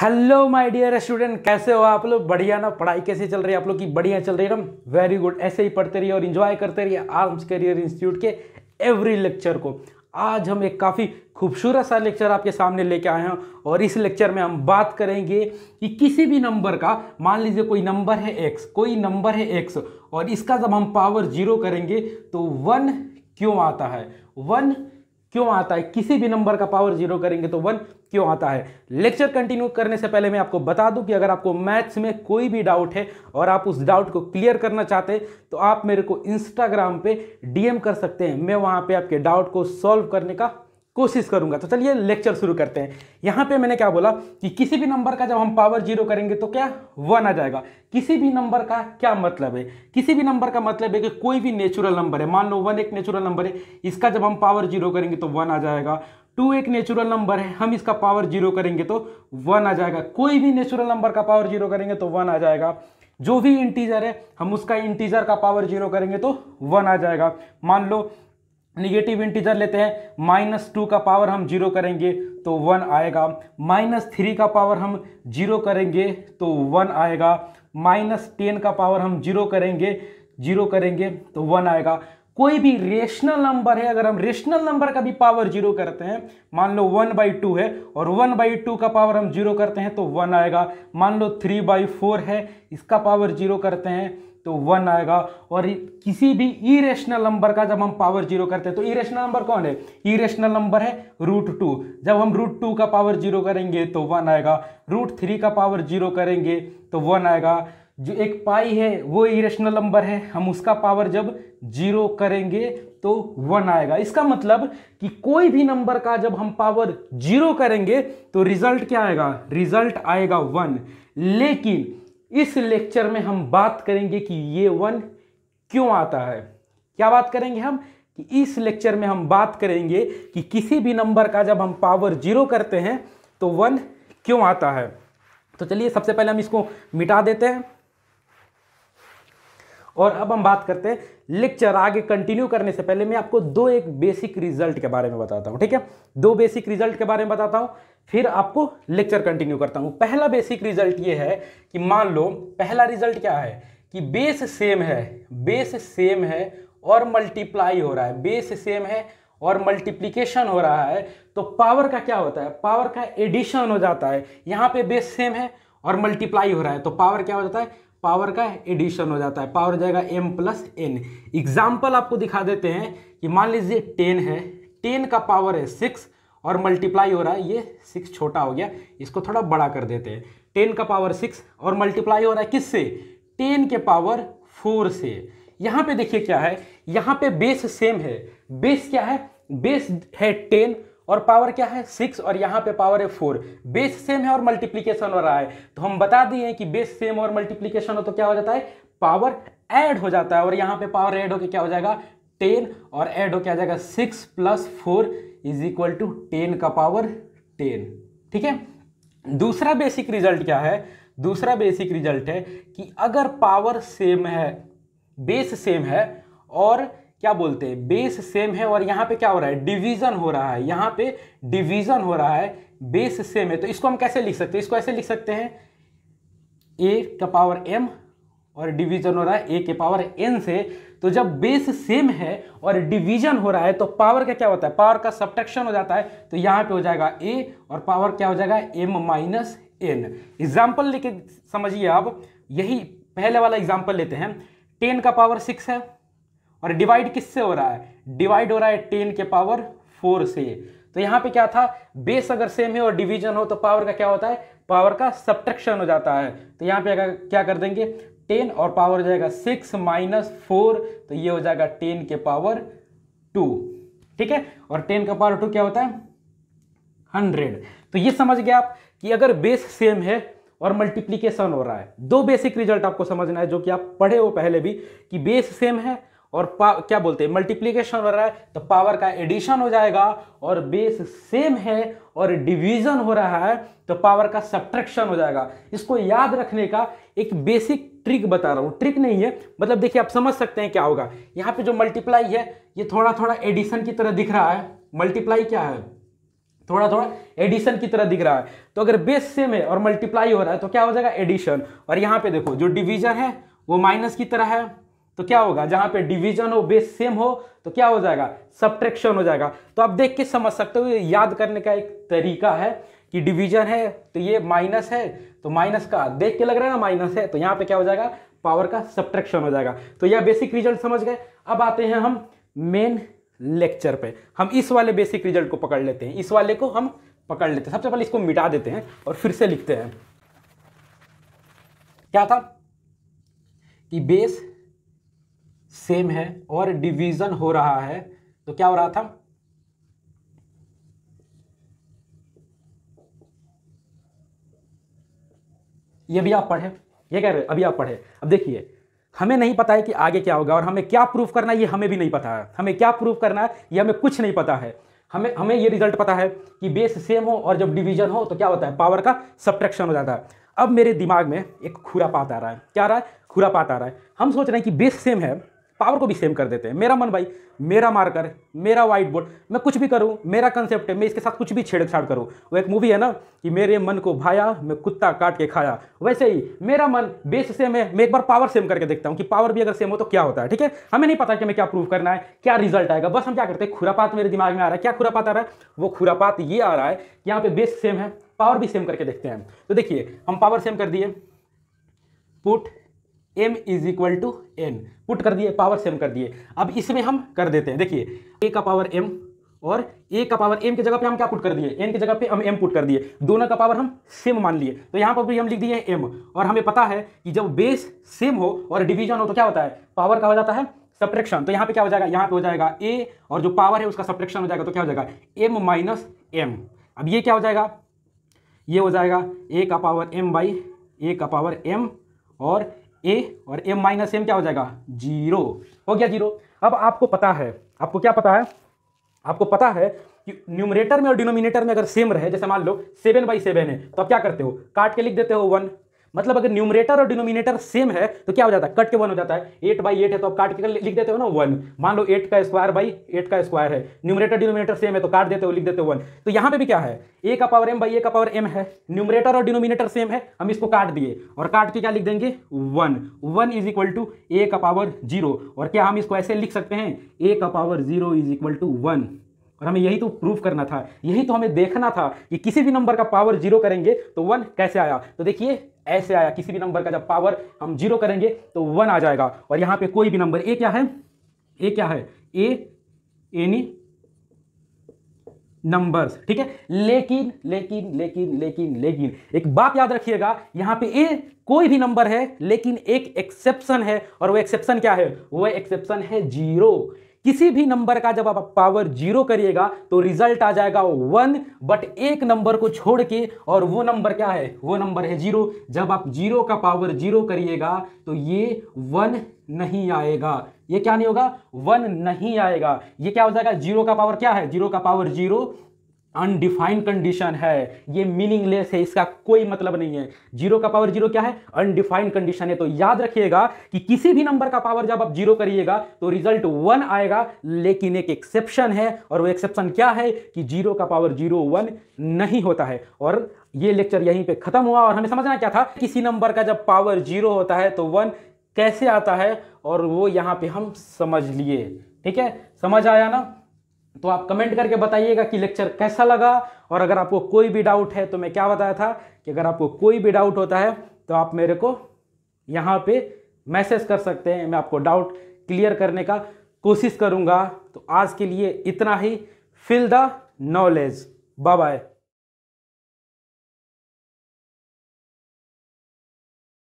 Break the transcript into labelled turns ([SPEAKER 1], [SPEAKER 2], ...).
[SPEAKER 1] hello my dear student कैसे हो आप लोग बढ़िया ना पढ़ाई कैसे चल रही है आप लोग की बढ़िया चल रही है ना वेरी गुड ऐसे ही पढ़ते रहिए और इन्जॉय करते रहिए आर्म्स करियर इंस्टीट्यूट के एवरी लेक्चर को आज हम एक काफ़ी खूबसूरत सा लेक्चर आपके सामने लेके आए हैं और इस लेक्चर में हम बात करेंगे कि किसी भी नंबर का मान लीजिए कोई नंबर है एक्स कोई नंबर है एक्स और इसका जब हम पावर जीरो करेंगे तो वन क्यों आता है वन क्यों आता है किसी भी नंबर का पावर जीरो करेंगे तो वन क्यों आता है लेक्चर कंटिन्यू करने से पहले मैं आपको बता दूं कि अगर आपको मैथ्स में कोई भी डाउट है और आप उस डाउट को क्लियर करना चाहते हैं तो आप मेरे को इंस्टाग्राम पे डीएम कर सकते हैं मैं वहां पे आपके डाउट को सॉल्व करने का कोशिश करूंगा तो चलिए लेक्चर शुरू करते हैं यहाँ पे मैंने क्या बोला कि किसी भी नंबर का जब हम पावर जीरो करेंगे तो क्या वन आ जाएगा किसी भी नंबर का क्या मतलब है किसी भी नंबर का मतलब है कि कोई भी नेचुरल नंबर है मान लो वन एक नेचुरल नंबर है इसका जब हम पावर जीरो करेंगे तो वन आ जाएगा टू एक नेचुरल नंबर है हम इसका पावर जीरो करेंगे तो वन आ जाएगा कोई भी नेचुरल नंबर का पावर जीरो करेंगे तो वन आ जाएगा जो भी इंटीजर है हम उसका इंटीजर का पावर जीरो करेंगे तो वन आ जाएगा मान लो निगेटिव इंटीजर लेते हैं माइनस टू का पावर हम जीरो करेंगे तो वन आएगा माइनस थ्री का पावर हम जीरो करेंगे तो वन आएगा माइनस टेन का पावर हम जीरो करेंगे जीरो करेंगे तो वन आएगा कोई भी रेशनल नंबर है अगर हम रेशनल नंबर का भी पावर जीरो करते हैं मान लो वन बाई टू है और वन बाई टू का पावर हम जीरो करते हैं तो वन आएगा मान लो थ्री बाई फोर है इसका पावर जीरो करते हैं तो वन आएगा और किसी भी इरेशनल नंबर का जब हम पावर जीरो करते हैं तो इरेशनल नंबर कौन है इरेशनल नंबर है रूट टू जब हम रूट टू का पावर जीरो करेंगे तो वन आएगा रूट थ्री का पावर जीरो करेंगे तो वन आएगा जो एक पाई है वो इरेशनल नंबर है हम उसका पावर जब जीरो करेंगे तो वन आएगा इसका मतलब कि कोई भी नंबर का जब हम पावर जीरो करेंगे तो रिजल्ट क्या आएगा रिजल्ट आएगा वन लेकिन इस लेक्चर में हम बात करेंगे कि ये वन क्यों आता है क्या बात करेंगे हम कि इस लेक्चर में हम बात करेंगे कि किसी भी नंबर का जब हम पावर जीरो करते हैं तो वन क्यों आता है तो चलिए सबसे पहले हम इसको मिटा देते हैं और अब हम बात करते हैं लेक्चर आगे कंटिन्यू करने से पहले मैं आपको दो एक बेसिक रिजल्ट के बारे में बताता हूँ ठीक है दो बेसिक रिजल्ट के बारे में बताता हूँ फिर आपको लेक्चर कंटिन्यू करता हूँ पहला बेसिक रिजल्ट ये है कि मान लो पहला रिजल्ट क्या है कि बेस सेम है बेस सेम है और मल्टीप्लाई हो रहा है बेस सेम है और मल्टीप्लीकेशन हो रहा है तो पावर का क्या होता है पावर का एडिशन हो जाता है यहाँ पे बेस सेम है और मल्टीप्लाई हो रहा है तो पावर क्या हो जाता है पावर का एडिशन हो जाता है पावर जाएगा एम प्लस एन एग्जाम्पल आपको दिखा देते हैं कि मान लीजिए टेन है टेन का पावर है सिक्स और मल्टीप्लाई हो रहा है ये सिक्स छोटा हो गया इसको थोड़ा बड़ा कर देते हैं टेन का पावर सिक्स और मल्टीप्लाई हो रहा है किससे टेन के पावर फोर से यहाँ पे देखिए क्या है यहाँ पे बेस सेम है बेस क्या है बेस है टेन और पावर क्या है सिक्स और यहाँ पे पावर है फोर बेस सेम है और मल्टीप्लीकेशन हो रहा है तो हम बता दिए कि बेस सेम और मल्टीप्लीकेशन हो तो क्या हो जाता है पावर एड हो जाता है और यहाँ पे पावर एड होकर क्या हो जाएगा टेन और एड होकर आ जाएगा six plus four is equal to ten का पावर टेन ठीक है दूसरा बेसिक रिजल्ट क्या है दूसरा बेसिक रिजल्ट है कि अगर पावर सेम है बेस सेम है और क्या बोलते हैं बेस सेम है और यहाँ पे क्या हो रहा है डिवीजन हो रहा है यहाँ पे डिवीजन हो रहा है बेस सेम है तो इसको हम कैसे लिख सकते हैं इसको ऐसे लिख सकते हैं ए का पावर एम और डिवीजन हो रहा है ए के पावर एन से तो जब बेस सेम है और डिवीजन हो रहा है तो पावर का क्या होता है पावर का सब्ट्रैक्शन हो जाता है तो यहाँ पे हो जाएगा ए और पावर क्या हो जाएगा एम माइनस एन एग्जाम्पल लेके समझिए आप यही पहले वाला एग्जाम्पल लेते हैं टेन का पावर सिक्स है और डिवाइड किससे हो रहा है डिवाइड हो रहा है टेन के पावर फोर से तो यहां पे क्या था बेस अगर सेम है और डिवीजन हो तो पावर का क्या होता है पावर का सब्ट्रक्शन हो जाता है तो यहां पे अगर क्या कर देंगे टेन और पावर हो जाएगा सिक्स माइनस फोर तो ये हो जाएगा टेन के पावर टू ठीक है और टेन का पावर टू क्या होता है हंड्रेड तो ये समझ गया आप कि अगर बेस सेम है और मल्टीप्लीकेशन हो रहा है दो बेसिक रिजल्ट आपको समझना है जो कि आप पढ़े हो पहले भी कि बेस सेम है और क्या बोलते हैं मल्टीप्लीकेशन हो रहा है तो पावर का एडिशन हो जाएगा और बेस सेम है और डिवीजन हो रहा है तो पावर का सब्ट्रैक्शन हो जाएगा इसको याद रखने का एक बेसिक ट्रिक बता रहा हूँ ट्रिक नहीं है मतलब देखिए आप समझ सकते हैं क्या होगा यहाँ पे जो मल्टीप्लाई है ये थोड़ा थोड़ा एडिशन की तरह दिख रहा है मल्टीप्लाई क्या है थोड़ा थोड़ा एडिशन की तरह दिख रहा है तो अगर बेस सेम है और मल्टीप्लाई हो रहा है तो क्या हो जाएगा एडिशन और यहाँ पे देखो जो डिवीजन है वो माइनस की तरह है तो क्या होगा जहां पे डिवीजन हो बेस सेम हो तो क्या हो जाएगा सब हो जाएगा तो आप देख के समझ सकते हो याद करने का एक तरीका है कि डिवीजन है तो ये माइनस है तो माइनस का देख के लग रहा है ना माइनस है तो यहाँ पे क्या हो जाएगा पावर का सब्ट्रैक्शन हो जाएगा तो यह बेसिक रिजल्ट समझ गए अब आते हैं हम मेन लेक्चर पे हम इस वाले बेसिक रिजल्ट को पकड़ लेते हैं इस वाले को हम पकड़ लेते हैं सबसे पहले इसको मिटा देते हैं और फिर से लिखते हैं क्या था कि बेस सेम है और डिवीजन हो रहा है तो क्या हो रहा था ये भी आप पढ़े ये कह रहे अभी आप पढ़े अब देखिए हमें नहीं पता है कि आगे क्या होगा और हमें क्या प्रूफ करना है ये हमें भी नहीं पता है हमें क्या प्रूफ करना है ये हमें कुछ नहीं पता है हमें हमें ये रिजल्ट पता है कि बेस सेम हो और जब डिवीजन हो तो क्या होता है पावर का सब्ट्रैक्शन हो जाता है अब मेरे दिमाग में एक खुरापात आ रहा है क्या आ रहा है खुरापात आ रहा है हम सोच रहे हैं कि बेस सेम है पावर को भी सेम कर देते हैं मेरा मन भाई मेरा मार्कर मेरा व्हाइट बोर्ड मैं कुछ भी करूं मेरा कंसेप्ट है मैं इसके साथ कुछ भी छेड़छाड़ करूं वो एक मूवी है ना कि मेरे मन को भाया मैं कुत्ता काट के खाया वैसे ही मेरा मन बेस सेम है मैं एक बार पावर सेम करके देखता हूं कि पावर भी अगर सेम हो तो क्या होता है ठीक है हमें नहीं पता कि हमें क्या प्रूव करना है क्या रिजल्ट आएगा बस हम क्या करते हैं खुरापात मेरे दिमाग में आ रहा है क्या खुरापात आ रहा है वो खुरापात ये आ रहा है कि यहाँ पे बेस सेम है पावर भी सेम करके देखते हैं तो देखिए हम पावर सेम कर दिए put M is equal to N put कर दिए पावर सेम कर दिए अब इसमें हम कर देते हैं देखिए ए का पावर एम और ए का पावर एम की जगह पे हम क्या पुट कर दिए एन की जगह पे हम एम पुट कर दिए दोनों का पावर हम सेम मान लिए तो यहाँ पर भी हम लिख दिए एम और हमें पता है कि जब बेस सेम हो और डिवीजन हो तो क्या होता है पावर का हो जाता है सप्रेक्शन तो यहाँ पे क्या हो जाएगा यहाँ पे हो जाएगा ए और जो पावर है उसका सप्रेक्शन हो जाएगा तो क्या हो जाएगा एम माइनस एम अब ये क्या हो जाएगा ये हो जाएगा ए का पावर एम बाई ए का पावर एम और ए और एम माइनस एम क्या हो जाएगा जीरो हो गया जीरो अब आपको पता है आपको क्या पता है आपको पता है कि न्यूमरेटर में और डिनोमिनेटर में अगर सेम रहे जैसे मान लो सेवन बाई सेवन है तो आप क्या करते हो काट के लिख देते हो वन मतलब अगर न्यूमरेटर और डिनोमिनेटर सेम है तो क्या हो जाता है कट के वन हो जाता है एट बाई एट है तो आप काट के लिख देते हो ना वन मान लो एट का स्क्वायर बाई एट का स्क्वायर है न्यूमरेटर डिनोमिनेटर सेम है तो काट देते हो लिख देते हो वन तो यहाँ पे भी क्या है ए का पावर एम बाई ए का पावर एम है न्यूमरेटर और डिनोमिनेटर सेम है हम इसको काट दिए और काट के क्या लिख देंगे one one is equal to A का पावर जीरो और क्या हम इसको ऐसे लिख सकते हैं ए का power zero is equal to one और हमें यही तो प्रूफ करना था यही तो हमें देखना था कि किसी भी नंबर का पावर जीरो करेंगे तो वन कैसे आया तो देखिए ऐसे आया किसी भी नंबर का जब पावर हम जीरो करेंगे तो वन आ जाएगा और यहाँ पे कोई भी नंबर ए क्या है ए क्या है ए एनी नंबर्स ठीक है लेकिन लेकिन लेकिन लेकिन लेकिन एक बात याद रखिएगा यहाँ पे ए कोई भी नंबर है लेकिन एक एक्सेप्शन है और वो एक्सेप्शन क्या है वो एक्सेप्शन है जीरो किसी भी नंबर का जब आप पावर जीरो करिएगा तो रिजल्ट आ जाएगा वन बट एक नंबर को छोड़ के और वो नंबर क्या है वो नंबर है जीरो जब आप जीरो का पावर जीरो करिएगा तो ये वन नहीं आएगा ये क्या नहीं होगा वन नहीं आएगा ये क्या हो जाएगा जीरो का पावर क्या है जीरो का पावर जीरो अनडिफाइंड कंडीशन है ये मीनिंगलेस है इसका कोई मतलब नहीं है जीरो का पावर जीरो क्या है अनडिफाइंड कंडीशन है तो याद रखिएगा कि किसी भी नंबर का पावर जब आप जीरो करिएगा तो रिजल्ट वन आएगा लेकिन एक एक्सेप्शन है और वो एक्सेप्शन क्या है कि जीरो का पावर जीरो वन नहीं होता है और ये लेक्चर यहीं पर खत्म हुआ और हमें समझना क्या था किसी नंबर का जब पावर जीरो होता है तो वन कैसे आता है और वो यहाँ पे हम समझ लिए ठीक है समझ आया ना तो आप कमेंट करके बताइएगा कि लेक्चर कैसा लगा और अगर आपको कोई भी डाउट है तो मैं क्या बताया था कि अगर आपको कोई भी डाउट होता है तो आप मेरे को यहाँ पे मैसेज कर सकते हैं मैं आपको डाउट क्लियर करने का कोशिश करूँगा तो आज के लिए इतना ही fill the knowledge bye bye